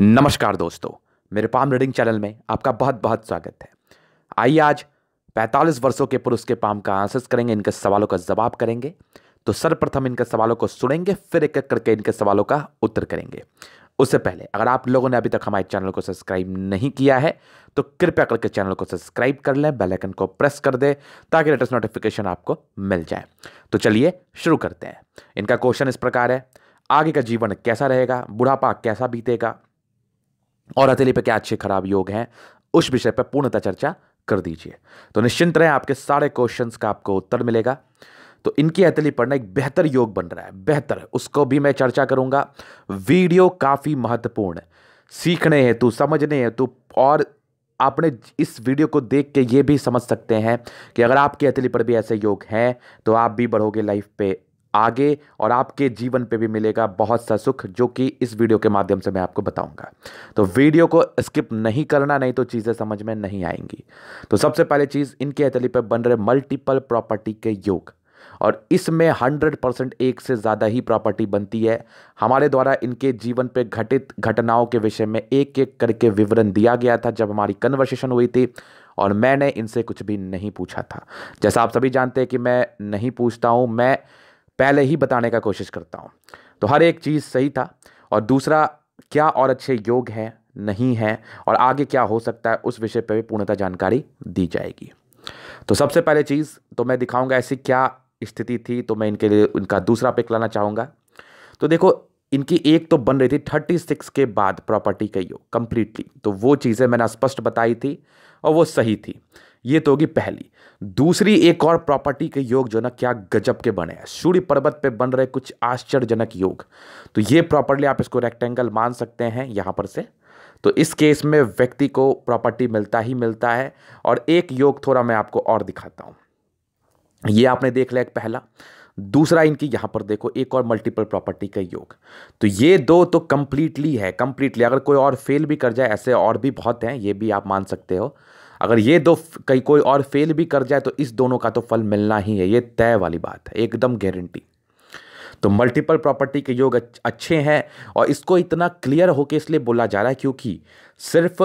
नमस्कार दोस्तों मेरे पाम रीडिंग चैनल में आपका बहुत बहुत स्वागत है आइए आज 45 वर्षों के पुरुष के पाम का आंसर्स करेंगे इनके सवालों का जवाब करेंगे तो सर्वप्रथम इनके सवालों को सुनेंगे फिर एक एक करके इनके सवालों का उत्तर करेंगे उससे पहले अगर आप लोगों ने अभी तक हमारे चैनल को सब्सक्राइब नहीं किया है तो कृपया करके चैनल को सब्सक्राइब कर लें बेल आइकन को प्रेस कर दें ताकि लेटेस्ट नोटिफिकेशन आपको मिल जाए तो चलिए शुरू करते हैं इनका क्वेश्चन इस प्रकार है आगे का जीवन कैसा रहेगा बुढ़ापा कैसा बीतेगा और हथेली पर क्या अच्छे खराब योग हैं उस विषय पर पूर्णतः चर्चा कर दीजिए तो निश्चिंत रहें आपके सारे क्वेश्चंस का आपको उत्तर मिलेगा तो इनकी हथेली पढ़ना एक बेहतर योग बन रहा है बेहतर उसको भी मैं चर्चा करूंगा वीडियो काफ़ी महत्वपूर्ण सीखने हेतु समझने हेतु और आपने इस वीडियो को देख के ये भी समझ सकते हैं कि अगर आपकी हथेली पर भी ऐसे योग हैं तो आप भी बढ़ोगे लाइफ पे आगे और आपके जीवन पे भी मिलेगा बहुत सा सुख जो कि इस वीडियो के माध्यम से मैं आपको बताऊंगा तो वीडियो को स्किप नहीं करना नहीं तो चीज़ें समझ में नहीं आएंगी तो सबसे पहले चीज़ इनके अतली पर बन रहे मल्टीपल प्रॉपर्टी के योग और इसमें हंड्रेड परसेंट एक से ज़्यादा ही प्रॉपर्टी बनती है हमारे द्वारा इनके जीवन पे घटित घटनाओं के विषय में एक एक करके विवरण दिया गया था जब हमारी कन्वर्सेशन हुई थी और मैंने इनसे कुछ भी नहीं पूछा था जैसा आप सभी जानते हैं कि मैं नहीं पूछता हूँ मैं पहले ही बताने का कोशिश करता हूँ तो हर एक चीज़ सही था और दूसरा क्या और अच्छे योग हैं नहीं हैं और आगे क्या हो सकता है उस विषय पर भी पूर्णतः जानकारी दी जाएगी तो सबसे पहले चीज़ तो मैं दिखाऊंगा ऐसी क्या स्थिति थी तो मैं इनके लिए इनका दूसरा पिक लाना चाहूँगा तो देखो इनकी एक तो बन रही थी थर्टी सिक्स के बाद प्रॉपर्टी का योग कम्प्लीटली तो वो चीज़ें मैंने स्पष्ट बताई थी और वो सही थी ये तो होगी पहली दूसरी एक और प्रॉपर्टी के योग जो ना क्या गजब के बने हैं सूर्य पर्वत पे बन रहे कुछ आश्चर्यजनक योग तो ये प्रॉपर्ली आप इसको रेक्टेंगल मान सकते हैं यहाँ पर से तो इस केस में व्यक्ति को प्रॉपर्टी मिलता ही मिलता है और एक योग थोड़ा मैं आपको और दिखाता हूँ ये आपने देख लिया एक पहला दूसरा इनकी यहाँ पर देखो एक और मल्टीपल प्रॉपर्टी का योग तो ये दो तो कंप्लीटली है कंप्लीटली अगर कोई और फेल भी कर जाए ऐसे और भी बहुत हैं ये भी आप मान सकते हो अगर ये दो कहीं कोई और फेल भी कर जाए तो इस दोनों का तो फल मिलना ही है ये तय वाली बात है एकदम गारंटी तो मल्टीपल प्रॉपर्टी के योग अच्छे हैं और इसको इतना क्लियर होके इसलिए बोला जा रहा है क्योंकि सिर्फ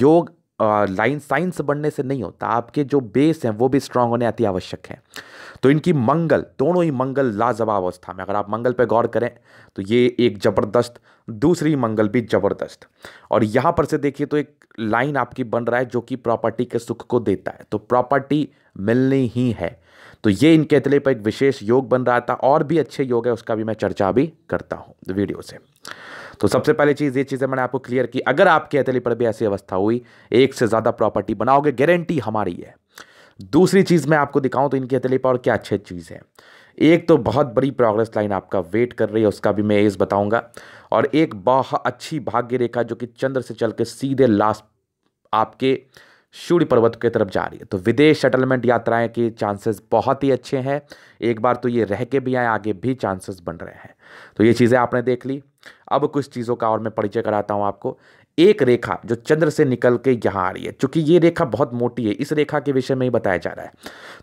योग लाइन साइंस बनने से नहीं होता आपके जो बेस हैं वो भी स्ट्रांग होने अति आवश्यक हैं तो इनकी मंगल दोनों ही मंगल लाजवाब अवस्था में अगर आप मंगल पर गौर करें तो ये एक ज़बरदस्त दूसरी मंगल भी ज़बरदस्त और यहाँ पर से देखिए तो एक लाइन आपकी बन रहा है जो कि प्रॉपर्टी के सुख को देता है तो प्रॉपर्टी मिलनी ही है तो ये इनके इतले पर एक विशेष योग बन रहा था और भी अच्छे योग है उसका भी मैं चर्चा भी करता हूँ वीडियो से तो सबसे पहले चीज़ ये चीज़ें मैंने आपको क्लियर की अगर आपके अतली पर भी ऐसी अवस्था हुई एक से ज़्यादा प्रॉपर्टी बनाओगे गारंटी हमारी है दूसरी चीज़ मैं आपको दिखाऊं तो इनकी अतली पर और क्या अच्छी चीज़ है एक तो बहुत बड़ी प्रोग्रेस लाइन आपका वेट कर रही है उसका भी मैं एज बताऊंगा और एक बहुत अच्छी भाग्य रेखा जो कि चंद्र से चल के सीधे लास्ट आपके सूर्य पर्वत की तरफ जा रही है तो विदेश सेटलमेंट यात्राएं के चांसेस बहुत ही अच्छे हैं एक बार तो ये रह के भी आए आगे भी चांसेस बन रहे हैं तो ये चीज़ें आपने देख ली अब कुछ चीज़ों का और मैं परिचय कराता हूँ आपको एक रेखा जो चंद्र से निकल के यहाँ आ रही है चूंकि ये रेखा बहुत मोटी है इस रेखा के विषय में ही बताया जा रहा है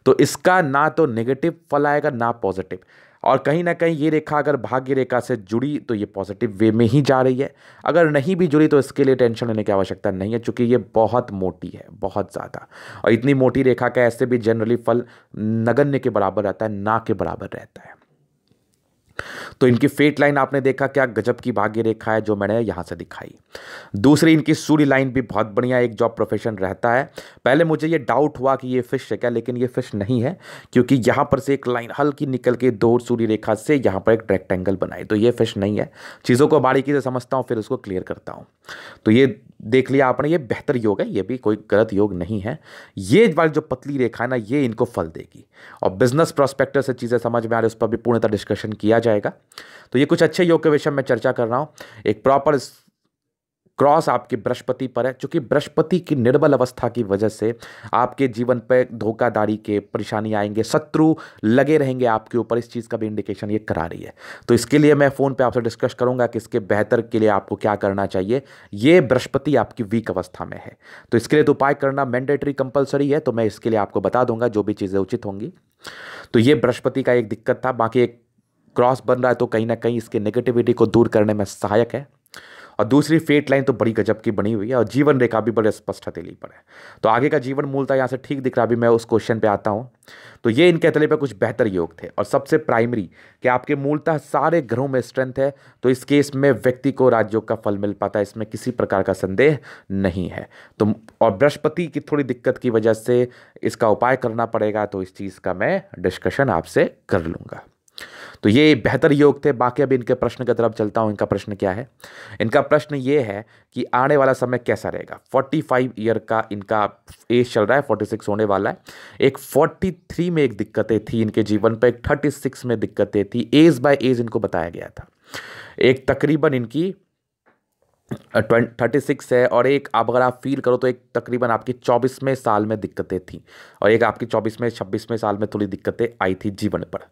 तो इसका ना तो नेगेटिव फल आएगा ना पॉजिटिव और कहीं ना कहीं ये रेखा अगर भाग्य रेखा से जुड़ी तो ये पॉजिटिव वे में ही जा रही है अगर नहीं भी जुड़ी तो इसके लिए टेंशन लेने की आवश्यकता नहीं है चूंकि ये बहुत मोटी है बहुत ज़्यादा और इतनी मोटी रेखा का ऐसे भी जनरली फल नगण्य के बराबर रहता है ना के बराबर रहता है तो इनकी फेट लाइन आपने देखा क्या गजब की भाग्य रेखा है जो मैंने यहां से दिखाई दूसरी इनकी सूर्य लाइन भी बहुत बढ़िया एक जॉब प्रोफेशन रहता है पहले मुझे ये डाउट हुआ कि ये फिश है क्या लेकिन ये फिश नहीं है क्योंकि यहां पर से एक लाइन हल्की निकल के दो सूर्य रेखा से यहां पर एक रेक्टेंगल बनाई तो ये फिश नहीं है चीज़ों को बारीकी से समझता हूं फिर उसको क्लियर करता हूं तो ये देख लिया आपने ये बेहतर योग है ये भी कोई गलत योग नहीं है ये वाली जो पतली रेखा है ना ये इनको फल देगी और बिजनेस प्रोस्पेक्टर से चीज़ें समझ में आ रही उस पर भी पूर्णतः डिस्कशन किया जाएगा तो ये कुछ अच्छे योग के विषय में चर्चा कर रहा हूँ एक प्रॉपर क्रॉस आपके बृहस्पति पर है चूँकि बृहस्पति की निर्बल अवस्था की वजह से आपके जीवन पर धोखाधड़ी के परेशानी आएंगे शत्रु लगे रहेंगे आपके ऊपर इस चीज़ का भी इंडिकेशन ये करा रही है तो इसके लिए मैं फ़ोन पर आपसे डिस्कस करूँगा कि इसके बेहतर के लिए आपको क्या करना चाहिए ये बृहस्पति आपकी वीक अवस्था में है तो इसके लिए तो उपाय करना मैंडेटरी कंपलसरी है तो मैं इसके लिए आपको बता दूंगा जो भी चीज़ें उचित होंगी तो ये बृहस्पति का एक दिक्कत था बाकी एक क्रॉस बन रहा है तो कहीं ना कहीं इसके नेगेटिविटी को दूर करने में सहायक है और दूसरी फेट लाइन तो बड़ी गजब की बनी हुई है और जीवन रेखा भी बड़े स्पष्ट हथेली पर है तो आगे का जीवन मूलतः यहाँ से ठीक दिख रहा अभी मैं उस क्वेश्चन पे आता हूँ तो ये इनके हथेली पर कुछ बेहतर योग थे और सबसे प्राइमरी कि आपके मूलतः सारे ग्रहों में स्ट्रेंथ है तो इस केस में व्यक्ति को राजयोग का फल मिल पाता है इसमें किसी प्रकार का संदेह नहीं है तो और बृहस्पति की थोड़ी दिक्कत की वजह से इसका उपाय करना पड़ेगा तो इस चीज़ का मैं डिस्कशन आपसे कर लूँगा तो ये बेहतर योग थे बाकी अब इनके प्रश्न की तरफ चलता हूँ इनका प्रश्न क्या है इनका प्रश्न ये है कि आने वाला समय कैसा रहेगा 45 ईयर का इनका एज चल रहा है 46 होने वाला है एक 43 में एक दिक्कतें थी इनके जीवन पर एक 36 में दिक्कतें थी एज बाय एज इनको बताया गया था एक तकरीबन इनकी थर्टी सिक्स है और एक आप अगर आप फील करो तो एक तकरीबन आपकी चौबीसवें साल में दिक्कतें थी और एक आपकी चौबीसवें छब्बीसवें साल में थोड़ी दिक्कतें आई थी जीवन पर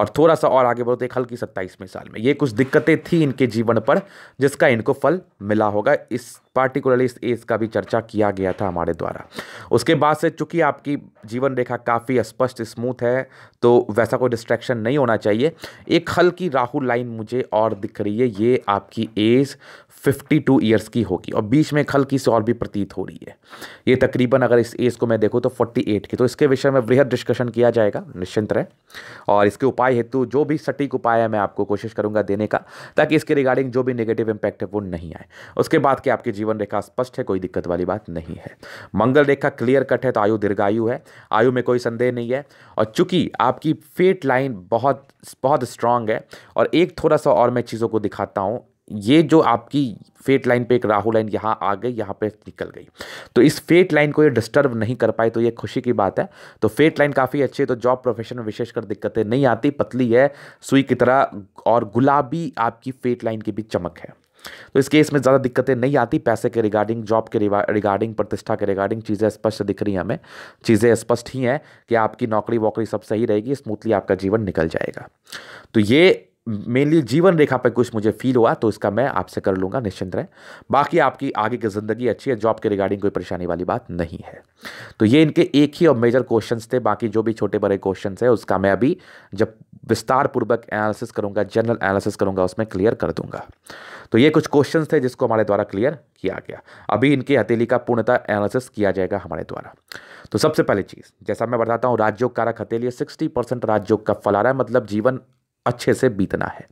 और थोड़ा सा और आगे बढ़ो तो एक हल्की सत्ताईसवें साल में ये कुछ दिक्कतें थी इनके जीवन पर जिसका इनको फल मिला होगा इस पार्टिकुलरली इस एज का भी चर्चा किया गया था हमारे द्वारा उसके बाद से चूंकि आपकी जीवन रेखा काफ़ी स्पष्ट स्मूथ है तो वैसा कोई डिस्ट्रैक्शन नहीं होना चाहिए एक हल्की राहु लाइन मुझे और दिख रही है ये आपकी एज 52 ईयर्स की होगी और बीच में हल्की से और भी प्रतीत हो रही है ये तकरीबन अगर इस एज को मैं देखूँ तो 48 की तो इसके विषय में वृहद डिस्कशन किया जाएगा निश्चिंत रहें और इसके उपाय हेतु जो भी सटीक उपाय है मैं आपको कोशिश करूँगा देने का ताकि इसके रिगार्डिंग जो भी नेगेटिव इम्पैक्ट है वो नहीं आए उसके बाद कि आपकी जीवन रेखा स्पष्ट है कोई दिक्कत वाली बात नहीं है मंगल रेखा क्लियर कट है तो आयु दीर्घायु है आयु में कोई संदेह नहीं है और चूंकि आपकी फेट लाइन बहुत बहुत स्ट्रांग है और एक थोड़ा सा और मैं चीज़ों को दिखाता हूँ ये जो आपकी फेट लाइन पे एक राहु लाइन यहाँ आ गई यहाँ पे निकल गई तो इस फेट लाइन को ये डिस्टर्ब नहीं कर पाए तो ये खुशी की बात है तो फेट लाइन काफ़ी अच्छी है तो जॉब प्रोफेशन में विशेषकर दिक्कतें नहीं आती पतली है सुई की तरह और गुलाबी आपकी फेट लाइन की भी चमक है तो इस केस में ज़्यादा दिक्कतें नहीं आती पैसे के रिगार्डिंग जॉब के रिगार्डिंग प्रतिष्ठा के रिगार्डिंग चीज़ें स्पष्ट दिख रही हैं हमें चीज़ें स्पष्ट ही हैं कि आपकी नौकरी वोकरी सब सही रहेगी स्मूथली आपका जीवन निकल जाएगा तो ये मेनली जीवन रेखा पर कुछ मुझे फील हुआ तो इसका मैं आपसे कर लूँगा निश्चिंत रहें बाकी आपकी आगे की ज़िंदगी अच्छी है जॉब के रिगार्डिंग कोई परेशानी वाली बात नहीं है तो ये इनके एक ही और मेजर क्वेश्चन थे बाकी जो भी छोटे बड़े क्वेश्चन है उसका मैं अभी जब विस्तार पूर्वक एनालिसिस करूँगा जनरल एनालिसिस करूँगा उसमें क्लियर कर दूंगा तो ये कुछ क्वेश्चन थे जिसको हमारे द्वारा क्लियर किया गया अभी इनकी हथेली का पूर्णतः एनालिसिस किया जाएगा हमारे द्वारा तो सबसे पहली चीज़ जैसा मैं बताता हूँ राज्योग कारक हथेली सिक्सटी परसेंट राज्योग का फला रहा है मतलब जीवन अच्छे से बीतना है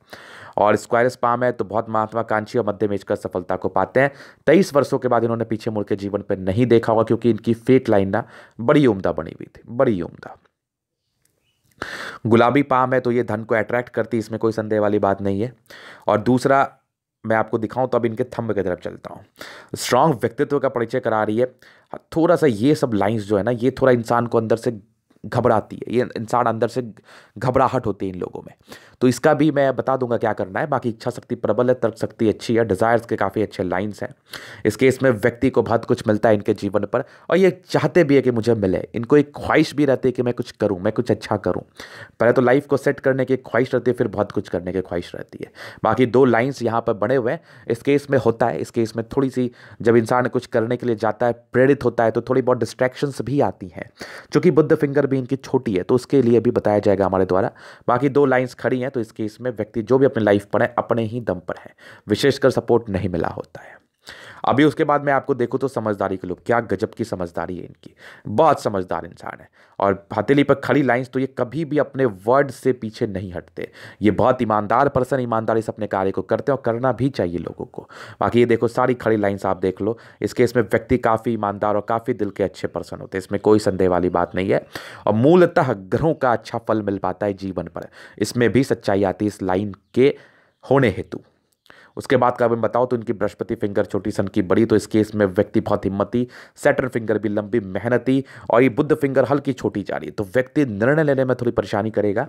और स्क्वायर स्पाम है तो बहुत महत्वाकांक्षी और मध्य मेज का सफलता को पाते हैं तेईस वर्षों के बाद इन्होंने पीछे मुड़ के जीवन पर नहीं देखा होगा क्योंकि इनकी फेट लाइन ना बड़ी उम्दा बनी हुई थी बड़ी उम्दा गुलाबी पाम है तो ये धन को अट्रैक्ट करती इसमें कोई संदेह वाली बात नहीं है और दूसरा मैं आपको दिखाऊं तो अब इनके थंब की तरफ चलता हूँ स्ट्रांग व्यक्तित्व का परिचय करा रही है थोड़ा सा ये सब लाइंस जो है ना ये थोड़ा इंसान को अंदर से घबराती है ये इंसान अंदर से घबराहट होती है इन लोगों में तो इसका भी मैं बता दूंगा क्या करना है बाकी इच्छा शक्ति प्रबल है तर्क शक्ति अच्छी है डिज़ायर्स के काफ़ी अच्छे लाइन्स हैं इस केस में व्यक्ति को बहुत कुछ मिलता है इनके जीवन पर और ये चाहते भी है कि मुझे मिले इनको एक ख्वाहिश भी रहती है कि मैं कुछ करूँ मैं कुछ अच्छा करूँ पहले तो लाइफ को सेट करने की ख्वाहिश रहती है फिर बहुत कुछ करने की ख्वाहिश रहती है बाकी दो लाइन्स यहाँ पर बने हुए हैं इस केस में होता है इस केस में थोड़ी सी जब इंसान कुछ करने के लिए जाता है प्रेरित होता है तो थोड़ी बहुत डिस्ट्रैक्शंस भी आती हैं चूँकि बुद्ध फिंगर भी इनकी छोटी है तो उसके लिए भी बताया जाएगा हमारे द्वारा बाकी दो लाइन्स खड़ी हैं है तो इस केस में व्यक्ति जो भी अपनी लाइफ पर है अपने ही दम पर है विशेषकर सपोर्ट नहीं मिला होता है अभी उसके बाद मैं आपको देखूँ तो समझदारी के लोग क्या गजब की समझदारी है इनकी बहुत समझदार इंसान है और हथेली पर खड़ी लाइंस तो ये कभी भी अपने वर्ड से पीछे नहीं हटते ये बहुत ईमानदार पर्सन ईमानदारी से अपने कार्य को करते हैं और करना भी चाहिए लोगों को बाकी ये देखो सारी खड़ी लाइन्स आप देख लो इस केस में व्यक्ति काफ़ी ईमानदार और काफ़ी दिल के अच्छे पर्सन होते हैं इसमें कोई संदेह वाली बात नहीं है और मूलतः ग्रहों का अच्छा फल मिल पाता है जीवन पर इसमें भी सच्चाई आती है इस लाइन के होने हेतु उसके बाद का मैं बताऊँ तो इनकी बृहस्पति फिंगर छोटी सन की बड़ी तो इस केस में व्यक्ति बहुत हिम्मती सेटर फिंगर भी लंबी मेहनती और ये बुद्ध फिंगर हल्की छोटी जा रही है तो व्यक्ति निर्णय लेने में थोड़ी परेशानी करेगा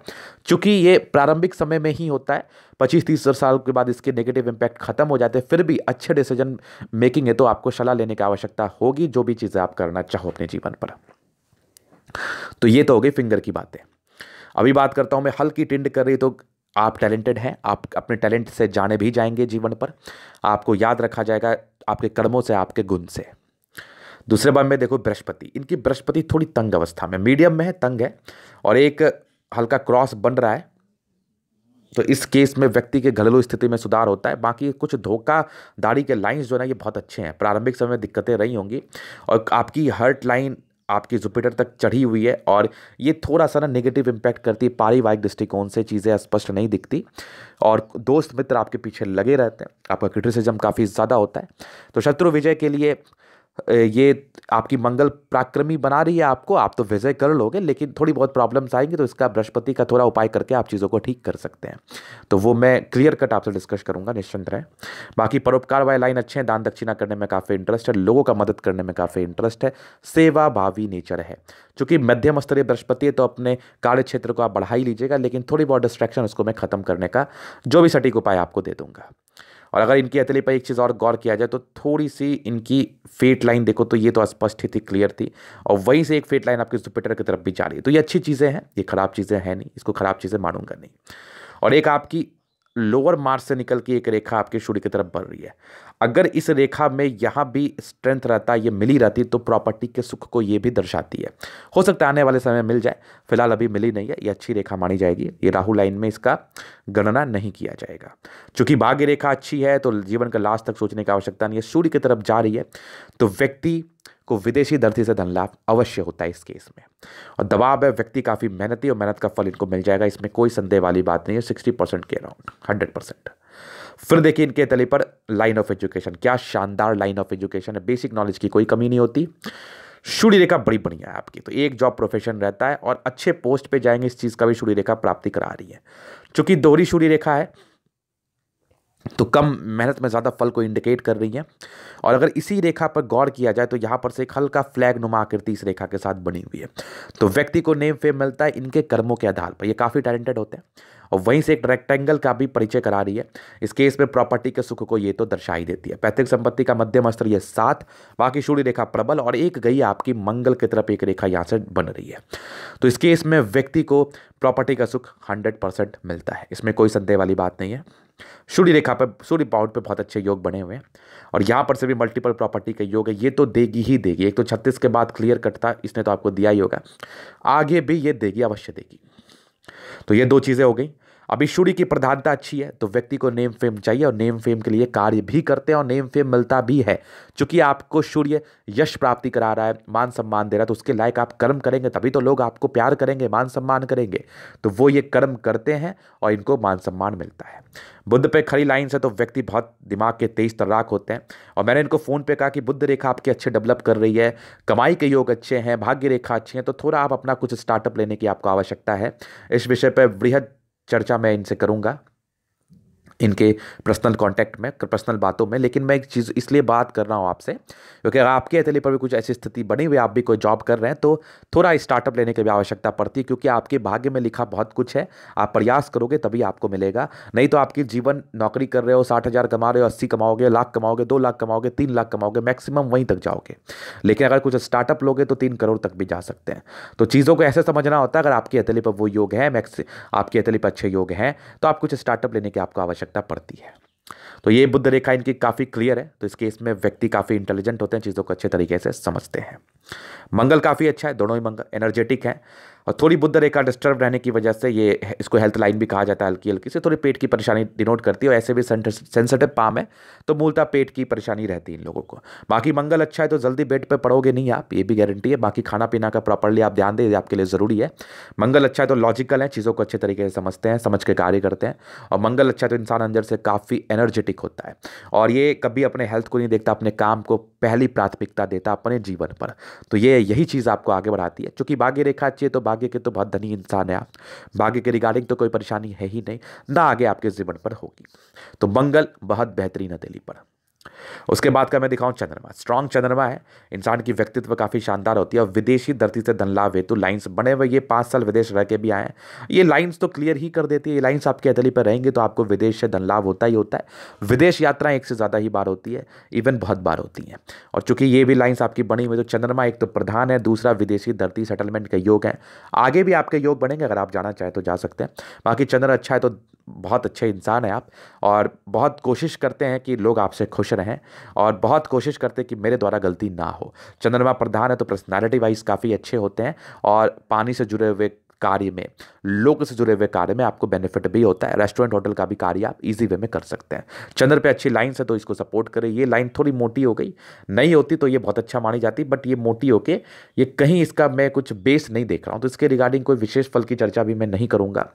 चूंकि ये प्रारंभिक समय में ही होता है पच्चीस तीस साल के बाद इसके नेगेटिव इम्पैक्ट खत्म हो जाते हैं फिर भी अच्छे डिसीजन मेकिंग है तो आपको सलाह लेने की आवश्यकता होगी जो भी चीज़ें आप करना चाहो अपने जीवन पर तो ये तो हो गई फिंगर की बातें अभी बात करता हूँ मैं हल्की टिंड कर रही तो आप टैलेंटेड हैं आप अपने टैलेंट से जाने भी जाएंगे जीवन पर आपको याद रखा जाएगा आपके कर्मों से आपके गुण से दूसरे बार में देखो बृहस्पति इनकी बृहस्पति थोड़ी तंग अवस्था में मीडियम में है तंग है और एक हल्का क्रॉस बन रहा है तो इस केस में व्यक्ति के घरेलू स्थिति में सुधार होता है बाकी कुछ धोखाधाड़ी के लाइंस जो है ना ये बहुत अच्छे हैं प्रारंभिक समय में दिक्कतें रही होंगी और आपकी हर्ट लाइन आपकी जुपिटर तक चढ़ी हुई है और ये थोड़ा सा ना नेगेटिव इम्पैक्ट करती है पारिवारिक दृष्टिकोण से चीज़ें स्पष्ट नहीं दिखती और दोस्त मित्र आपके पीछे लगे रहते हैं आपका क्रिटिसिज्म काफ़ी ज़्यादा होता है तो शत्रु विजय के लिए ये आपकी मंगल पराक्रमी बना रही है आपको आप तो विजय कर लोगे लेकिन थोड़ी बहुत प्रॉब्लम्स आएंगी तो इसका बृहस्पति का थोड़ा उपाय करके आप चीज़ों को ठीक कर सकते हैं तो वो मैं क्लियर कट आपसे डिस्कस करूंगा निश्चिंत रहें बाकी परोपकार वाले लाइन अच्छे हैं दान दक्षिणा करने में काफ़ी इंटरेस्ट है लोगों का मदद करने में काफ़ी इंटरेस्ट है सेवा भावी नेचर है चूंकि मध्यम स्तरीय बृहस्पति है तो अपने कार्य क्षेत्र को आप बढ़ा ही लीजिएगा लेकिन थोड़ी बहुत डिस्ट्रैक्शन उसको मैं ख़त्म करने का जो भी सटीक उपाय आपको दे दूँगा और अगर इनकी अतली पर एक चीज़ और गौर किया जाए तो थोड़ी सी इनकी फेट लाइन देखो तो ये तो स्पष्ट थी क्लियर थी और वहीं से एक फेट लाइन आपके जुपिटर की तरफ भी जा रही है तो ये अच्छी चीज़ें हैं ये खराब चीज़ें हैं नहीं इसको खराब चीज़ें मानूंगा नहीं और एक आपकी लोअर मार्च से निकल के एक रेखा आपके सूर्य की तरफ बढ़ रही है अगर इस रेखा में यहाँ भी स्ट्रेंथ रहता ये मिली रहती तो प्रॉपर्टी के सुख को ये भी दर्शाती है हो सकता है आने वाले समय मिल जाए फिलहाल अभी मिली नहीं है ये अच्छी रेखा मानी जाएगी ये राहु लाइन में इसका गणना नहीं किया जाएगा चूंकि भाग्य रेखा अच्छी है तो जीवन का लास्ट तक सोचने की आवश्यकता नहीं है सूर्य की तरफ जा रही है तो व्यक्ति को विदेशी धरती से धन लाभ अवश्य होता है इस केस में और दबाव है व्यक्ति काफ़ी मेहनती और मेहनत का फल इनको मिल जाएगा इसमें कोई संदेह वाली बात नहीं है सिक्सटी परसेंट के अराउंड हंड्रेड परसेंट फिर देखिए इनके तले पर लाइन ऑफ एजुकेशन क्या शानदार लाइन ऑफ एजुकेशन है बेसिक नॉलेज की कोई कमी नहीं होती सूर्य रेखा बड़ी बढ़िया है आपकी तो एक जॉब प्रोफेशन रहता है और अच्छे पोस्ट पे जाएंगे इस चीज़ का भी सूर्य रेखा प्राप्ति करा रही है चूंकि दोहरी सूर्य रेखा है तो कम मेहनत में ज़्यादा फल को इंडिकेट कर रही है और अगर इसी रेखा पर गौर किया जाए तो यहाँ पर से एक हल्का फ्लैग नुमा आकृति इस रेखा के साथ बनी हुई है तो व्यक्ति को नेम फेम मिलता है इनके कर्मों के आधार पर ये काफ़ी टैलेंटेड होते हैं और वहीं से एक रेक्टेंगल का भी परिचय करा रही है इस केस में प्रॉपर्टी के सुख को ये तो दर्शाई देती है पैतृक संपत्ति का मध्यम स्तर यह सात बाकी शूर्य रेखा प्रबल और एक गई आपकी मंगल की तरफ एक रेखा यहाँ से बन रही है तो इस केस में व्यक्ति को प्रॉपर्टी का सुख हंड्रेड मिलता है इसमें कोई संदेह वाली बात नहीं है सूर्य रेखा पर सूर्य पाउट पे बहुत अच्छे योग बने हुए हैं और यहाँ पर से भी मल्टीपल प्रॉपर्टी का योग है ये तो देगी ही देगी एक तो छत्तीस के बाद क्लियर कट था इसने तो आपको दिया ही होगा आगे भी ये देगी अवश्य देगी तो ये दो चीज़ें हो गई अभी ईश्वरी की प्रधानता अच्छी है तो व्यक्ति को नेम फेम चाहिए और नेम फेम के लिए कार्य भी करते हैं और नेम फेम मिलता भी है चूँकि आपको सूर्य यश प्राप्ति करा रहा है मान सम्मान दे रहा है तो उसके लायक आप कर्म करेंगे तभी तो लोग आपको प्यार करेंगे मान सम्मान करेंगे तो वो ये कर्म करते हैं और इनको मान सम्मान मिलता है बुद्ध पे खड़ी लाइन से तो व्यक्ति बहुत दिमाग के तेज तर्राक होते हैं और मैंने इनको फ़ोन पे कहा कि बुद्ध रेखा आपके अच्छे डेवलप कर रही है कमाई के योग अच्छे हैं भाग्य रेखा अच्छी है तो थोड़ा आप अपना कुछ स्टार्टअप लेने की आपको आवश्यकता है इस विषय पर वृहद चर्चा मैं इनसे करूँगा इनके पर्सनल कांटेक्ट में पर्सनल बातों में लेकिन मैं एक चीज़ इसलिए बात कर रहा हूँ आपसे क्योंकि अगर आपके अतले पर भी कुछ ऐसी स्थिति बनी हुई आप भी कोई जॉब कर रहे हैं तो थोड़ा स्टार्टअप लेने की भी आवश्यकता पड़ती है क्योंकि आपके भाग्य में लिखा बहुत कुछ है आप प्रयास करोगे तभी आपको मिलेगा नहीं तो आपकी जीवन नौकरी कर रहे हो साठ हज़ार कमा रहे हो अस्सी कमाओगे लाख कमाओगे दो लाख कमाओगे तीन लाख कमाओगे मैक्सिमम वहीं तक जाओगे लेकिन अगर कुछ स्टार्टअप लोगे तो तीन करोड़ तक भी जा सकते हैं तो चीज़ों को ऐसे समझना होता है अगर आपके अतले पर वो योग है मैक्स आपके अतले पर अच्छे योग हैं तो आप कुछ स्टार्टअप लेने की आपको आवश्यकता आवश्यकता पड़ती है तो ये बुद्ध रेखा इनकी काफ़ी क्लियर है तो इस केस में व्यक्ति काफ़ी इंटेलिजेंट होते हैं चीज़ों को अच्छे तरीके से समझते हैं मंगल काफ़ी अच्छा है दोनों ही मंगल एनर्जेटिक हैं और थोड़ी बुद्ध रेखा डिस्टर्ब रहने की वजह से ये इसको हेल्थ लाइन भी कहा जाता है हल्की हल्की से थोड़ी पेट की परेशानी डिनोट करती है और ऐसे भी सेंसिटिव पाम है तो मूलतः पेट की परेशानी रहती है इन लोगों को बाकी मंगल अच्छा है तो जल्दी बेड पर पड़ोगे नहीं आप ये भी गारंटी है बाकी खाना पीना का प्रॉपरली आप ध्यान दें आपके लिए ज़रूरी है मंगल अच्छा है तो लॉजिकल है चीज़ों को अच्छे तरीके से समझते हैं समझ के कार्य करते हैं और मंगल अच्छा है तो इंसान अंदर से काफ़ी एनर्जेटिक होता है और ये कभी अपने हेल्थ को नहीं देखता अपने काम को पहली प्राथमिकता देता अपने जीवन पर तो ये यही चीज़ आपको आगे बढ़ाती है चूँकि भाग्य रेखा अच्छी है तो भाग्य के तो बहुत धनी इंसान है आप भाग्य के रिगार्डिंग तो कोई परेशानी है ही नहीं ना आगे आपके जीवन पर होगी तो मंगल बहुत बेहतरीन हथेली पर उसके बाद का मैं दिखाऊं चंद्रमा स्ट्रांग चंद्रमा है इंसान की व्यक्तित्व काफ़ी शानदार होती है और विदेशी धरती से धन लाभ हेतु लाइंस बने हुए ये पाँच साल विदेश रह के भी आए हैं ये लाइंस तो क्लियर ही कर देती है ये लाइंस आपके अदली पर रहेंगे तो आपको विदेश से धन लाभ होता ही होता है विदेश यात्राएं एक से ज़्यादा ही बार होती है इवन बहुत बार होती हैं और चूंकि ये भी लाइन्स आपकी बनी हुई तो चंद्रमा एक तो प्रधान है दूसरा विदेशी धरती सेटलमेंट का योग है आगे भी आपके योग बनेंगे अगर आप जाना चाहें तो जा सकते हैं बाकी चंद्र अच्छा है तो बहुत अच्छे इंसान हैं आप और बहुत कोशिश करते हैं कि लोग आपसे खुश रहें और बहुत कोशिश करते हैं कि मेरे द्वारा गलती ना हो चंद्रमा प्रधान है तो पर्सनैलिटी वाइज काफ़ी अच्छे होते हैं और पानी से जुड़े हुए कार्य में लोग से जुड़े हुए कार्य में आपको बेनिफिट भी होता है रेस्टोरेंट होटल का भी कार्य आप इजी वे में कर सकते हैं चंद्र पे अच्छी लाइन है तो इसको सपोर्ट करें ये लाइन थोड़ी मोटी हो गई नहीं होती तो ये बहुत अच्छा मानी जाती बट ये मोटी होके ये कहीं इसका मैं कुछ बेस नहीं देख रहा हूँ तो इसके रिगार्डिंग कोई विशेष फल की चर्चा भी मैं नहीं करूँगा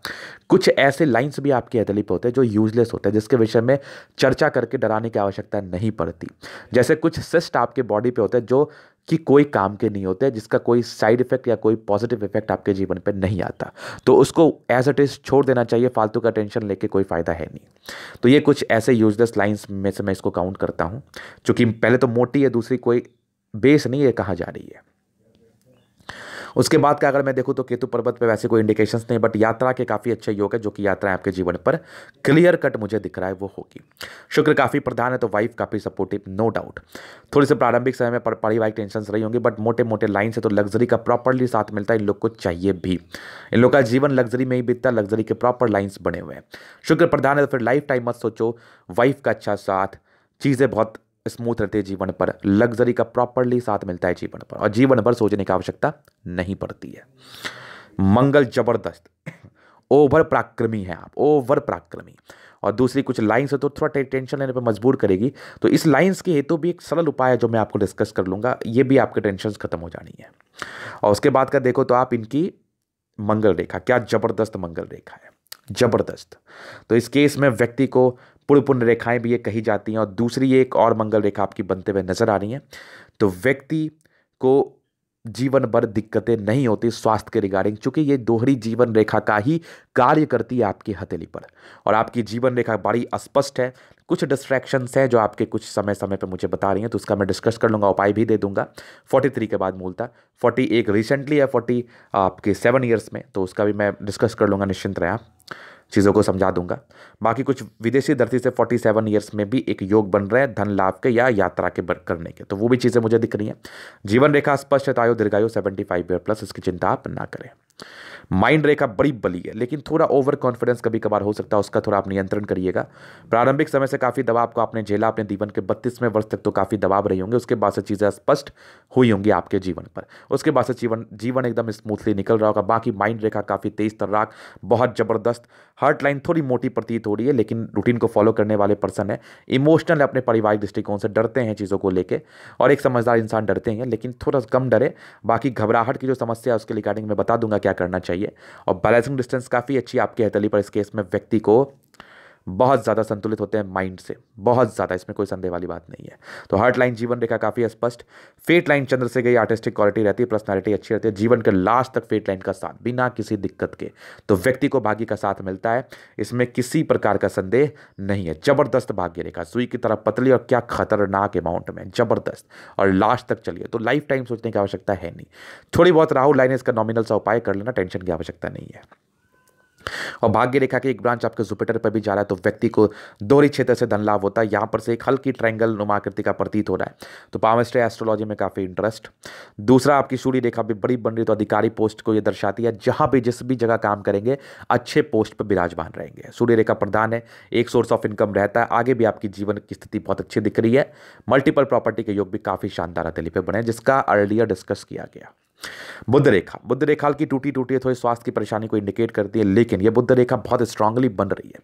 कुछ ऐसे लाइन्स भी आपके अदली होते हैं जो यूजलेस होते हैं जिसके विषय में चर्चा करके डराने की आवश्यकता नहीं पड़ती जैसे कुछ सिस्ट आपके बॉडी पे होते हैं जो कि कोई काम के नहीं होते जिसका कोई साइड इफेक्ट या कोई पॉजिटिव इफेक्ट आपके जीवन पर नहीं आता तो उसको एज इट इज़ छोड़ देना चाहिए फालतू का टेंशन लेके कोई फ़ायदा है नहीं तो ये कुछ ऐसे यूजलेस लाइन्स में से मैं इसको काउंट करता हूँ चूँकि पहले तो मोटी है दूसरी कोई बेस नहीं है कहाँ जा रही है उसके बाद का अगर मैं देखूँ तो केतु पर्वत पर वैसे कोई इंडिकेशन नहीं बट यात्रा के काफ़ी अच्छे योग है जो कि यात्राएं आपके जीवन पर क्लियर कट मुझे दिख रहा है वो होगी शुक्र काफ़ी प्रधान है तो वाइफ काफ़ी सपोर्टिव नो डाउट थोड़ी से प्रारंभिक समय में पारिवारिक टेंशन रही होंगी बट मोटे मोटे लाइन से तो लग्जरी का प्रॉपरली साथ मिलता है इन लोग को चाहिए भी इन लोग का जीवन लग्जरी में ही बीतता लग्जरी के प्रॉपर लाइन्स बने हुए हैं शुक्र प्रधान है तो फिर लाइफ टाइम मत सोचो वाइफ का अच्छा साथ चीज़ें बहुत स्मूथ रहते हैं जीवन पर लग्जरी का प्रॉपरली साथ मिलता है जीवन पर और जीवन भर सोचने की आवश्यकता नहीं पड़ती है मंगल जबरदस्त ओवर प्राक्रमी है आप ओवर प्राक्रमी और दूसरी कुछ लाइन्स है तो थोड़ा टेंशन लेने पर मजबूर करेगी तो इस लाइन्स के हेतु तो भी एक सरल उपाय है जो मैं आपको डिस्कस कर लूँगा ये भी आपके टेंशन खत्म हो जानी है और उसके बाद का देखो तो आप इनकी मंगल रेखा क्या जबरदस्त मंगल रेखा है जबरदस्त तो इस केस में व्यक्ति को पूर्व पुण्य रेखाएं भी ये कही जाती हैं और दूसरी एक और मंगल रेखा आपकी बनते हुए नजर आ रही हैं तो व्यक्ति को जीवन भर दिक्कतें नहीं होती स्वास्थ्य के रिगार्डिंग चूंकि ये दोहरी जीवन रेखा का ही कार्य करती है आपकी हथेली पर और आपकी जीवन रेखा बड़ी अस्पष्ट है कुछ डिस्ट्रैक्शंस हैं जो आपके कुछ समय समय पर मुझे बता रही हैं तो उसका मैं डिस्कस कर लूँगा उपाय भी दे दूंगा 43 के बाद मूलता 41 रिसेंटली है 40 आपके सेवन ईयर्स में तो उसका भी मैं डिस्कस कर लूँगा निश्चिंत रहें आप चीज़ों को समझा दूंगा बाकी कुछ विदेशी धरती से 47 ईयर्स में भी एक योग बन रहे हैं धन लाभ के या यात्रा के करने के तो वो भी चीज़ें मुझे दिख रही हैं जीवन रेखा स्पष्ट आयु दीर्घायु सेवेंटी फाइव ईयर प्लस इसकी चिंता आप ना करें माइंड रेखा बड़ी बली है लेकिन थोड़ा ओवर कॉन्फिडेंस कभी कभार हो सकता है उसका थोड़ा आप नियंत्रण करिएगा प्रारंभिक समय से काफ़ी दबाव को आपने झेला अपने जीवन के बत्तीसवें वर्ष तक तो काफ़ी दबाव रही होंगे उसके बाद से चीज़ें स्पष्ट हुई होंगी आपके जीवन पर उसके बाद से जीवन जीवन एकदम स्मूथली निकल रहा होगा बाकी माइंड रेखा काफ़ी तेज तर्राक बहुत ज़बरदस्त हार्ट लाइन थोड़ी मोटी प्रतीत हो रही है लेकिन रूटीन को फॉलो करने वाले पर्सन है इमोशनल अपने पारिवारिक दृष्टिकोण से डरते हैं चीज़ों को लेकर और एक समझदार इंसान डरते हैं लेकिन थोड़ा कम डरे बाकी घबराहट की जो समस्या है उसके रिगार्डिंग मैं बता दूंगा क्या करना चाहिए चाहिए और बैलेंसिंग डिस्टेंस काफ़ी अच्छी आपकी हथेली पर इस केस में व्यक्ति को बहुत ज़्यादा संतुलित होते हैं माइंड से बहुत ज़्यादा इसमें कोई संदेह वाली बात नहीं है तो हार्ट लाइन जीवन रेखा काफ़ी स्पष्ट फेट लाइन चंद्र से गई आर्टिस्टिक क्वालिटी रहती है पर्सनैलिटी अच्छी रहती है जीवन के लास्ट तक फेट लाइन का साथ बिना किसी दिक्कत के तो व्यक्ति को भाग्य का साथ मिलता है इसमें किसी प्रकार का संदेह नहीं है जबरदस्त भाग्य रेखा सुई की तरह पतली और क्या खतरनाक अमाउंट में जबरदस्त और लास्ट तक चलिए तो लाइफ टाइम सोचने की आवश्यकता है नहीं थोड़ी बहुत राहुल लाइन इसका नॉमिनल सा उपाय कर लेना टेंशन की आवश्यकता नहीं है और भाग्य रेखा की एक ब्रांच आपके जुपिटर पर भी जा रहा है तो व्यक्ति को दोहरी क्षेत्र से धन लाभ होता है यहाँ पर से एक हल्की ट्रायंगल नुमाकृति का प्रतीत हो रहा है तो पामेस्ट्री एस्ट्रोलॉजी में काफ़ी इंटरेस्ट दूसरा आपकी सूर्य रेखा भी बड़ी बन रही तो अधिकारी पोस्ट को ये दर्शाती है जहाँ भी जिस भी जगह काम करेंगे अच्छे पोस्ट पर विराजमान रहेंगे सूर्य रेखा प्रधान है एक सोर्स ऑफ इनकम रहता है आगे भी आपकी जीवन की स्थिति बहुत अच्छी दिख रही है मल्टीपल प्रॉपर्टी के योग भी काफ़ी शानदार हथेली पर बने जिसका अर्लियर डिस्कस किया गया बुद्ध रेखा बुद्ध रेखा की टूटी टूटी थोड़ी स्वास्थ्य की परेशानी को इंडिकेट करती है लेकिन यह बुद्ध रेखा बहुत स्ट्रांगली बन रही है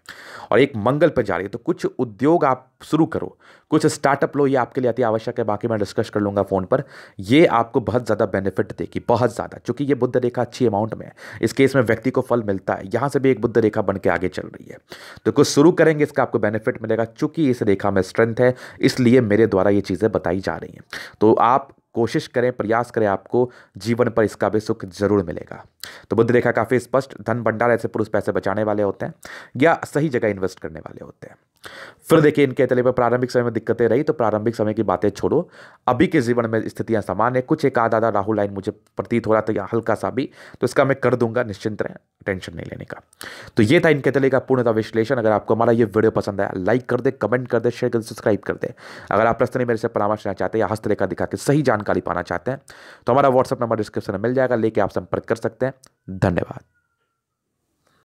और एक मंगल पर जा रही है तो कुछ उद्योग आप शुरू करो कुछ स्टार्टअप लो ये आपके लिए अति आवश्यक है बाकी मैं डिस्कस कर लूंगा फ़ोन पर ये आपको बहुत ज़्यादा बेनिफिट देगी बहुत ज़्यादा क्योंकि ये बुद्ध रेखा अच्छी अमाउंट में है इस केस में व्यक्ति को फल मिलता है यहां से भी एक बुद्ध रेखा बन के आगे चल रही है तो कुछ शुरू करेंगे इसका आपको बेनिफिट मिलेगा चूंकि इस रेखा में स्ट्रेंथ है इसलिए मेरे द्वारा ये चीज़ें बताई जा रही हैं तो आप कोशिश करें प्रयास करें आपको जीवन पर इसका भी सुख जरूर मिलेगा तो बुद्ध रेखा काफ़ी स्पष्ट धन भंडार ऐसे पुरुष पैसे बचाने वाले होते हैं या सही जगह इन्वेस्ट करने वाले होते हैं फिर देखिए इनके तले पर प्रारंभिक समय में दिक्कतें रही तो प्रारंभिक समय की बातें छोड़ो अभी के जीवन में स्थितियां समान है कुछ एक आधा आधा राहुल लाइन मुझे प्रतीत हो रहा था या हल्का सा भी तो इसका मैं कर दूंगा निश्चिंत रहें टेंशन नहीं लेने का तो ये था इनके तले का पूर्णता विश्लेषण अगर आपको हमारा ये वीडियो पसंद आया लाइक कर दे कमेंट कर दे शेयर कर दे सब्सक्राइब कर दे अगर आप प्रश्न मेरे से परामर्श लेना चाहते हैं या हस्तरेखा दिखा के सही जानकारी पाना चाहते हैं तो हमारा व्हाट्सअप नंबर डिस्क्रिप्शन में मिल जाएगा लेके आप संपर्क कर सकते हैं धन्यवाद